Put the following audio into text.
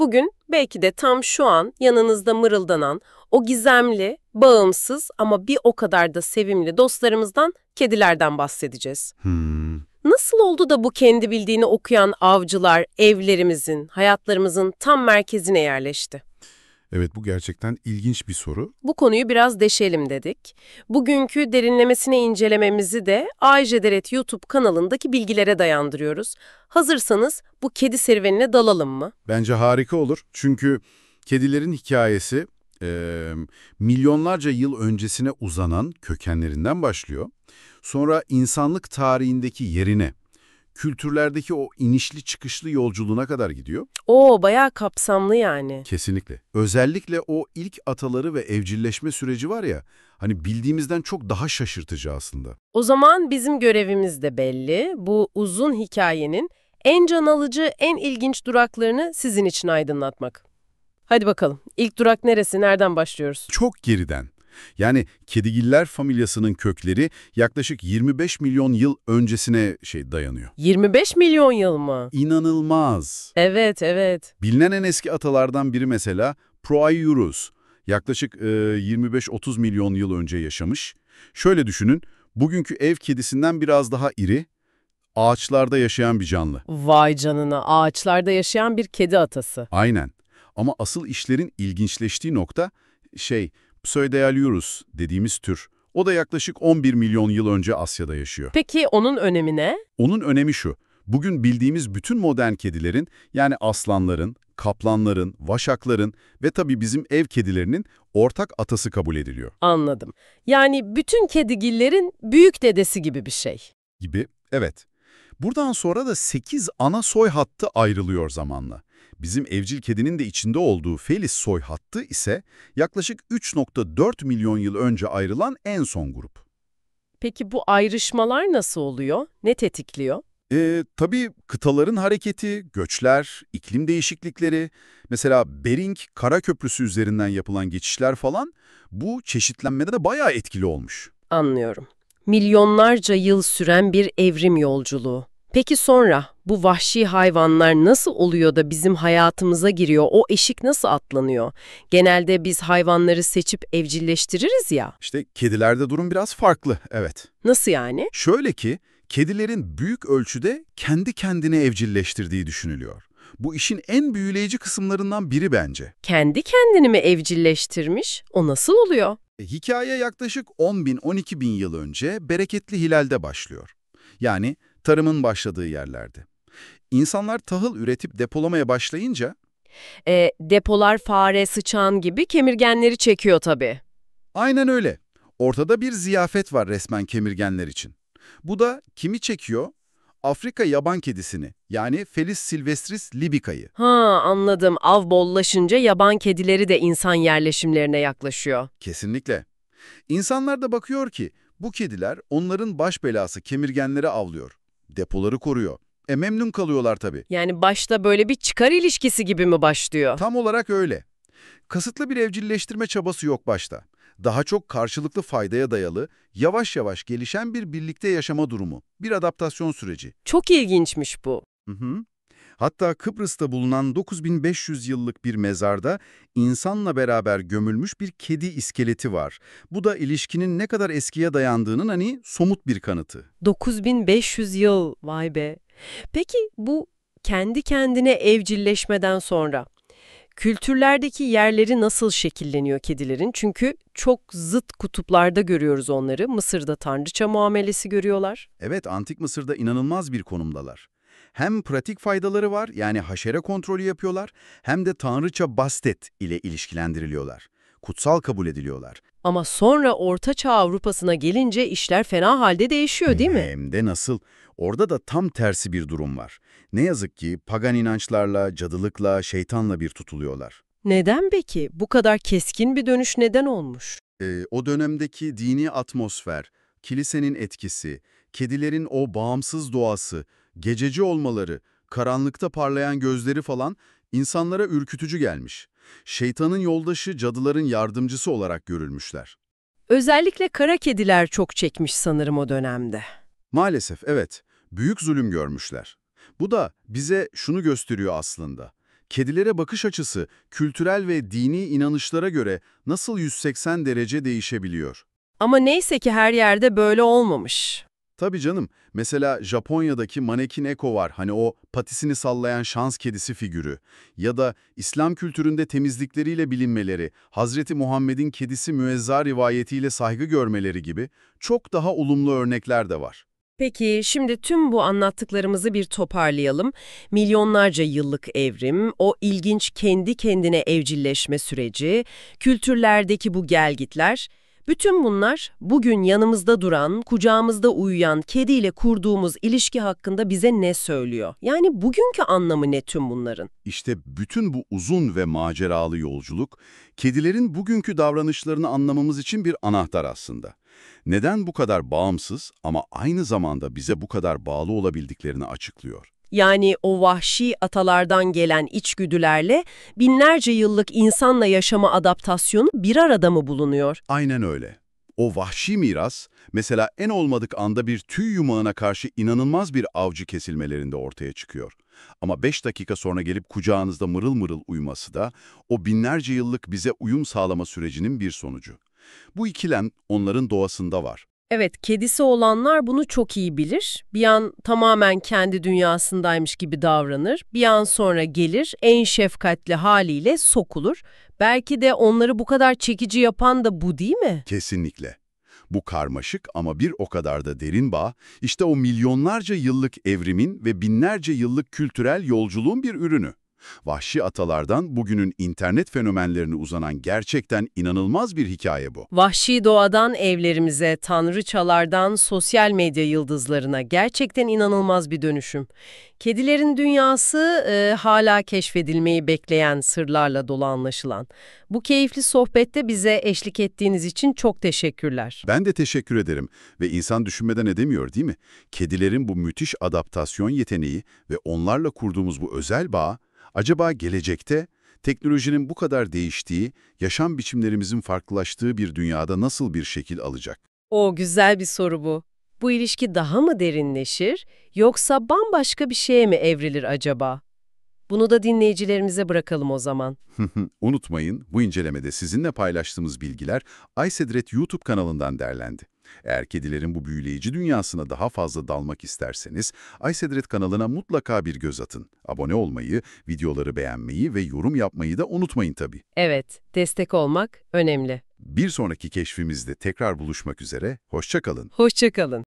Bugün belki de tam şu an yanınızda mırıldanan o gizemli, bağımsız ama bir o kadar da sevimli dostlarımızdan, kedilerden bahsedeceğiz. Hmm. Nasıl oldu da bu kendi bildiğini okuyan avcılar evlerimizin, hayatlarımızın tam merkezine yerleşti? Evet bu gerçekten ilginç bir soru. Bu konuyu biraz deşelim dedik. Bugünkü derinlemesine incelememizi de Ajderet YouTube kanalındaki bilgilere dayandırıyoruz. Hazırsanız bu kedi serüvenine dalalım mı? Bence harika olur. Çünkü kedilerin hikayesi e, milyonlarca yıl öncesine uzanan kökenlerinden başlıyor. Sonra insanlık tarihindeki yerine kültürlerdeki o inişli çıkışlı yolculuğuna kadar gidiyor. Oo bayağı kapsamlı yani. Kesinlikle. Özellikle o ilk ataları ve evcilleşme süreci var ya, hani bildiğimizden çok daha şaşırtıcı aslında. O zaman bizim görevimiz de belli. Bu uzun hikayenin en can alıcı, en ilginç duraklarını sizin için aydınlatmak. Hadi bakalım. İlk durak neresi? Nereden başlıyoruz? Çok geriden. Yani kedigiller familyasının kökleri yaklaşık 25 milyon yıl öncesine şey dayanıyor. 25 milyon yıl mı? İnanılmaz. Evet, evet. Bilinen en eski atalardan biri mesela Proayurus. Yaklaşık e, 25-30 milyon yıl önce yaşamış. Şöyle düşünün, bugünkü ev kedisinden biraz daha iri, ağaçlarda yaşayan bir canlı. Vay canına, ağaçlarda yaşayan bir kedi atası. Aynen. Ama asıl işlerin ilginçleştiği nokta şey, Pseudealiurus dediğimiz tür. O da yaklaşık 11 milyon yıl önce Asya'da yaşıyor. Peki onun önemi ne? Onun önemi şu. Bugün bildiğimiz bütün modern kedilerin yani aslanların, kaplanların, vaşakların ve tabii bizim ev kedilerinin ortak atası kabul ediliyor. Anladım. Yani bütün kedigillerin büyük dedesi gibi bir şey. Gibi, evet. Buradan sonra da 8 ana soy hattı ayrılıyor zamanla. Bizim evcil kedinin de içinde olduğu Felis soy hattı ise yaklaşık 3.4 milyon yıl önce ayrılan en son grup. Peki bu ayrışmalar nasıl oluyor? Ne tetikliyor? E, tabii kıtaların hareketi, göçler, iklim değişiklikleri, mesela Bering Kara Köprüsü üzerinden yapılan geçişler falan bu çeşitlenmede de bayağı etkili olmuş. Anlıyorum. Milyonlarca yıl süren bir evrim yolculuğu. Peki sonra bu vahşi hayvanlar nasıl oluyor da bizim hayatımıza giriyor? O eşik nasıl atlanıyor? Genelde biz hayvanları seçip evcilleştiririz ya. İşte kedilerde durum biraz farklı, evet. Nasıl yani? Şöyle ki, kedilerin büyük ölçüde kendi kendine evcilleştirdiği düşünülüyor. Bu işin en büyüleyici kısımlarından biri bence. Kendi kendini mi evcilleştirmiş? O nasıl oluyor? E, hikaye yaklaşık 10 bin, 12 bin yıl önce bereketli hilalde başlıyor. Yani tarımın başladığı yerlerdi. İnsanlar tahıl üretip depolamaya başlayınca... E, depolar fare, sıçan gibi kemirgenleri çekiyor tabii. Aynen öyle. Ortada bir ziyafet var resmen kemirgenler için. Bu da kimi çekiyor? Afrika yaban kedisini yani Felis silvestris libica'yı. Ha anladım. Av bollaşınca yaban kedileri de insan yerleşimlerine yaklaşıyor. Kesinlikle. İnsanlar da bakıyor ki bu kediler onların baş belası kemirgenleri avlıyor. Depoları koruyor. E memnun kalıyorlar tabii. Yani başta böyle bir çıkar ilişkisi gibi mi başlıyor? Tam olarak öyle. Kasıtlı bir evcilleştirme çabası yok başta. Daha çok karşılıklı faydaya dayalı, yavaş yavaş gelişen bir birlikte yaşama durumu, bir adaptasyon süreci. Çok ilginçmiş bu. Hı hı. Hatta Kıbrıs'ta bulunan 9500 yıllık bir mezarda insanla beraber gömülmüş bir kedi iskeleti var. Bu da ilişkinin ne kadar eskiye dayandığının hani somut bir kanıtı. 9500 yıl vay be. Peki bu kendi kendine evcilleşmeden sonra Kültürlerdeki yerleri nasıl şekilleniyor kedilerin? Çünkü çok zıt kutuplarda görüyoruz onları. Mısır'da tanrıça muamelesi görüyorlar. Evet, antik Mısır'da inanılmaz bir konumdalar hem pratik faydaları var yani haşere kontrolü yapıyorlar hem de tanrıça Bastet ile ilişkilendiriliyorlar. Kutsal kabul ediliyorlar. Ama sonra Orta Çağ Avrupa'sına gelince işler fena halde değişiyor değil mi? Hem de nasıl. Orada da tam tersi bir durum var. Ne yazık ki pagan inançlarla, cadılıkla, şeytanla bir tutuluyorlar. Neden peki? Bu kadar keskin bir dönüş neden olmuş? Ee, o dönemdeki dini atmosfer, kilisenin etkisi, kedilerin o bağımsız doğası, Gececi olmaları, karanlıkta parlayan gözleri falan insanlara ürkütücü gelmiş. Şeytanın yoldaşı cadıların yardımcısı olarak görülmüşler. Özellikle kara kediler çok çekmiş sanırım o dönemde. Maalesef evet, büyük zulüm görmüşler. Bu da bize şunu gösteriyor aslında. Kedilere bakış açısı kültürel ve dini inanışlara göre nasıl 180 derece değişebiliyor. Ama neyse ki her yerde böyle olmamış. Tabii canım. Mesela Japonya'daki manekin Eko var. Hani o patisini sallayan şans kedisi figürü. Ya da İslam kültüründe temizlikleriyle bilinmeleri, Hazreti Muhammed'in kedisi müezzar rivayetiyle saygı görmeleri gibi çok daha olumlu örnekler de var. Peki şimdi tüm bu anlattıklarımızı bir toparlayalım. Milyonlarca yıllık evrim, o ilginç kendi kendine evcilleşme süreci, kültürlerdeki bu gelgitler... Bütün bunlar bugün yanımızda duran, kucağımızda uyuyan kediyle kurduğumuz ilişki hakkında bize ne söylüyor? Yani bugünkü anlamı ne tüm bunların? İşte bütün bu uzun ve maceralı yolculuk, kedilerin bugünkü davranışlarını anlamamız için bir anahtar aslında. Neden bu kadar bağımsız ama aynı zamanda bize bu kadar bağlı olabildiklerini açıklıyor yani o vahşi atalardan gelen içgüdülerle binlerce yıllık insanla yaşama adaptasyonu bir arada mı bulunuyor? Aynen öyle. O vahşi miras, mesela en olmadık anda bir tüy yumağına karşı inanılmaz bir avcı kesilmelerinde ortaya çıkıyor. Ama 5 dakika sonra gelip kucağınızda mırıl mırıl uyuması da o binlerce yıllık bize uyum sağlama sürecinin bir sonucu. Bu ikilem onların doğasında var. Evet, kedisi olanlar bunu çok iyi bilir. Bir an tamamen kendi dünyasındaymış gibi davranır. Bir an sonra gelir, en şefkatli haliyle sokulur. Belki de onları bu kadar çekici yapan da bu değil mi? Kesinlikle. Bu karmaşık ama bir o kadar da derin bağ, işte o milyonlarca yıllık evrimin ve binlerce yıllık kültürel yolculuğun bir ürünü. Vahşi atalardan bugünün internet fenomenlerine uzanan gerçekten inanılmaz bir hikaye bu. Vahşi doğadan evlerimize, tanrıçalardan sosyal medya yıldızlarına gerçekten inanılmaz bir dönüşüm. Kedilerin dünyası e, hala keşfedilmeyi bekleyen sırlarla dolu anlaşılan. Bu keyifli sohbette bize eşlik ettiğiniz için çok teşekkürler. Ben de teşekkür ederim ve insan düşünmeden edemiyor değil mi? Kedilerin bu müthiş adaptasyon yeteneği ve onlarla kurduğumuz bu özel bağ Acaba gelecekte teknolojinin bu kadar değiştiği, yaşam biçimlerimizin farklılaştığı bir dünyada nasıl bir şekil alacak? O güzel bir soru bu. Bu ilişki daha mı derinleşir yoksa bambaşka bir şeye mi evrilir acaba? Bunu da dinleyicilerimize bırakalım o zaman. Unutmayın bu incelemede sizinle paylaştığımız bilgiler iSedret YouTube kanalından derlendi. Eğer kedilerin bu büyüleyici dünyasına daha fazla dalmak isterseniz Aysedret kanalına mutlaka bir göz atın. Abone olmayı, videoları beğenmeyi ve yorum yapmayı da unutmayın tabii. Evet, destek olmak önemli. Bir sonraki keşfimizde tekrar buluşmak üzere, hoşçakalın. Hoşçakalın.